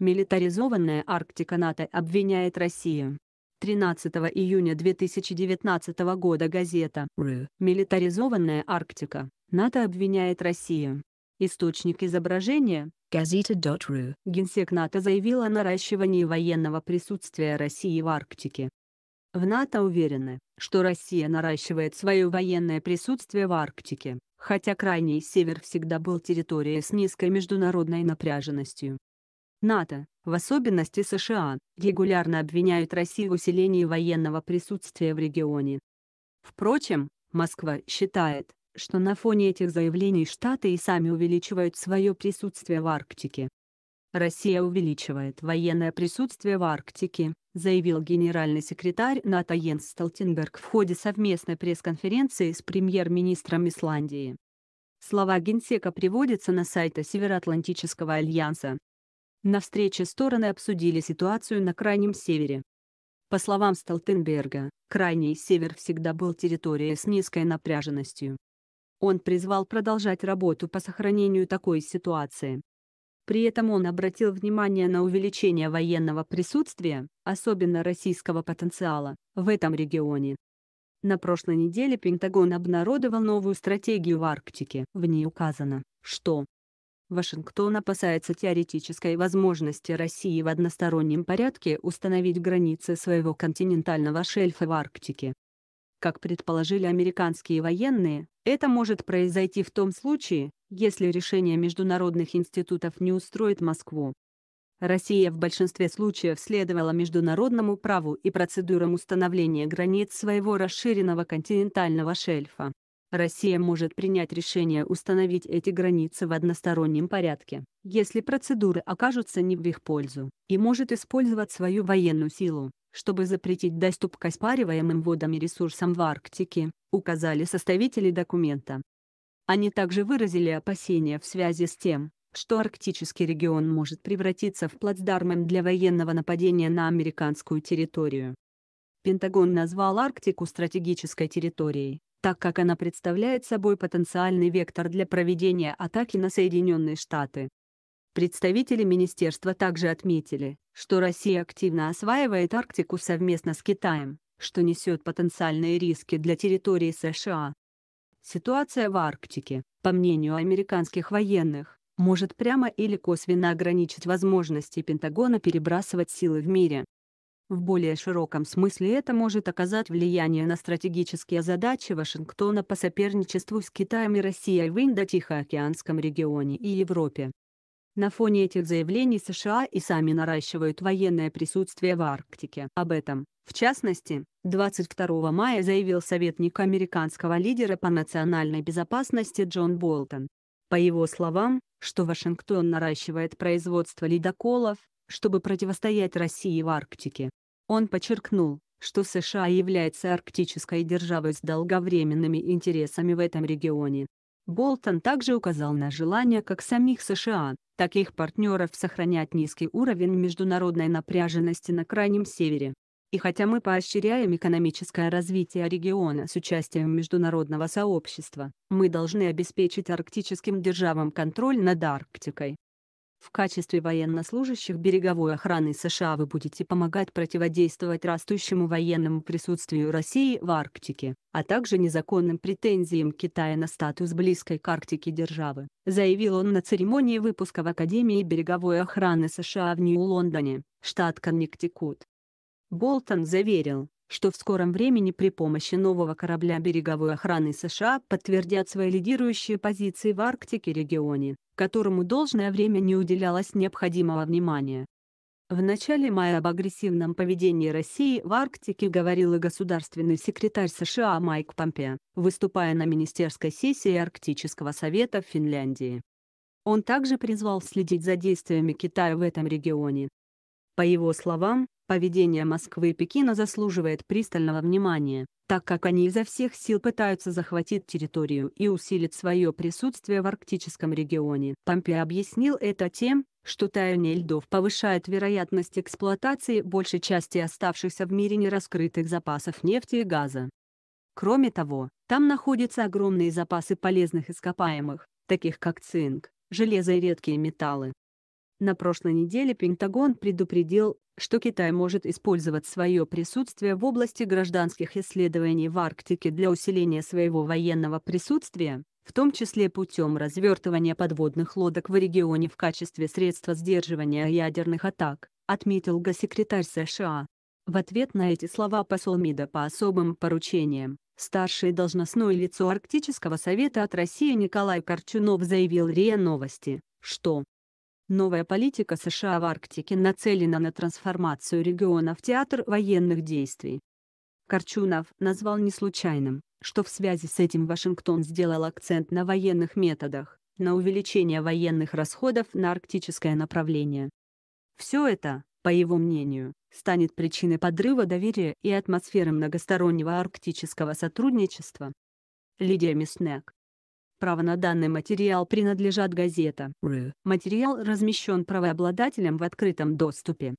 Милитаризованная Арктика НАТО обвиняет Россию. 13 июня 2019 года газета «Ру. Милитаризованная Арктика. НАТО обвиняет Россию». Источник изображения Газета.ру. Генсек НАТО заявил о наращивании военного присутствия России в Арктике. В НАТО уверены, что Россия наращивает свое военное присутствие в Арктике, хотя крайний север всегда был территорией с низкой международной напряженностью. НАТО, в особенности США, регулярно обвиняют Россию в усилении военного присутствия в регионе. Впрочем, Москва считает, что на фоне этих заявлений Штаты и сами увеличивают свое присутствие в Арктике. «Россия увеличивает военное присутствие в Арктике», заявил генеральный секретарь НАТО Йенс Столтенберг в ходе совместной пресс-конференции с премьер-министром Исландии. Слова генсека приводятся на сайте Североатлантического альянса. На встрече стороны обсудили ситуацию на Крайнем Севере. По словам Столтенберга, Крайний Север всегда был территорией с низкой напряженностью. Он призвал продолжать работу по сохранению такой ситуации. При этом он обратил внимание на увеличение военного присутствия, особенно российского потенциала, в этом регионе. На прошлой неделе Пентагон обнародовал новую стратегию в Арктике. В ней указано, что Вашингтон опасается теоретической возможности России в одностороннем порядке установить границы своего континентального шельфа в Арктике. Как предположили американские военные, это может произойти в том случае, если решение международных институтов не устроит Москву. Россия в большинстве случаев следовала международному праву и процедурам установления границ своего расширенного континентального шельфа. Россия может принять решение установить эти границы в одностороннем порядке, если процедуры окажутся не в их пользу, и может использовать свою военную силу, чтобы запретить доступ к оспариваемым водам и ресурсам в Арктике, указали составители документа. Они также выразили опасения в связи с тем, что арктический регион может превратиться в плацдармом для военного нападения на американскую территорию. Пентагон назвал Арктику стратегической территорией, так как она представляет собой потенциальный вектор для проведения атаки на Соединенные Штаты. Представители министерства также отметили, что Россия активно осваивает Арктику совместно с Китаем, что несет потенциальные риски для территории США. Ситуация в Арктике, по мнению американских военных, может прямо или косвенно ограничить возможности Пентагона перебрасывать силы в мире. В более широком смысле это может оказать влияние на стратегические задачи Вашингтона по соперничеству с Китаем и Россией в Индо-Тихоокеанском регионе и Европе. На фоне этих заявлений США и сами наращивают военное присутствие в Арктике. Об этом, в частности, 22 мая заявил советник американского лидера по национальной безопасности Джон Болтон. По его словам, что Вашингтон наращивает производство ледоколов, чтобы противостоять России в Арктике. Он подчеркнул, что США является арктической державой с долговременными интересами в этом регионе. Болтон также указал на желание как самих США, так и их партнеров сохранять низкий уровень международной напряженности на Крайнем Севере. И хотя мы поощряем экономическое развитие региона с участием международного сообщества, мы должны обеспечить арктическим державам контроль над Арктикой. В качестве военнослужащих береговой охраны США вы будете помогать противодействовать растущему военному присутствию России в Арктике, а также незаконным претензиям Китая на статус близкой к Арктике державы, заявил он на церемонии выпуска в Академии береговой охраны США в Нью-Лондоне, штат Коннектикут. Болтон заверил, что в скором времени при помощи нового корабля береговой охраны США подтвердят свои лидирующие позиции в Арктике регионе, которому должное время не уделялось необходимого внимания. В начале мая об агрессивном поведении России в Арктике говорил и государственный секретарь США Майк Помпе, выступая на министерской сессии Арктического совета в Финляндии. Он также призвал следить за действиями Китая в этом регионе. По его словам, Поведение Москвы и Пекина заслуживает пристального внимания, так как они изо всех сил пытаются захватить территорию и усилить свое присутствие в арктическом регионе. Помпео объяснил это тем, что таяние льдов повышает вероятность эксплуатации большей части оставшихся в мире нераскрытых запасов нефти и газа. Кроме того, там находятся огромные запасы полезных ископаемых, таких как цинк, железо и редкие металлы. На прошлой неделе Пентагон предупредил, что Китай может использовать свое присутствие в области гражданских исследований в Арктике для усиления своего военного присутствия, в том числе путем развертывания подводных лодок в регионе в качестве средства сдерживания ядерных атак, отметил госсекретарь США. В ответ на эти слова посол МИДа по особым поручениям, старшее должностное лицо Арктического совета от России Николай Корчунов заявил РИА Новости, что Новая политика США в Арктике нацелена на трансформацию региона в театр военных действий. Корчунов назвал не случайным, что в связи с этим Вашингтон сделал акцент на военных методах, на увеличение военных расходов на арктическое направление. Все это, по его мнению, станет причиной подрыва доверия и атмосферы многостороннего арктического сотрудничества. Лидия Мясник, Право на данный материал принадлежат газета.ру. Материал размещен правообладателем в открытом доступе.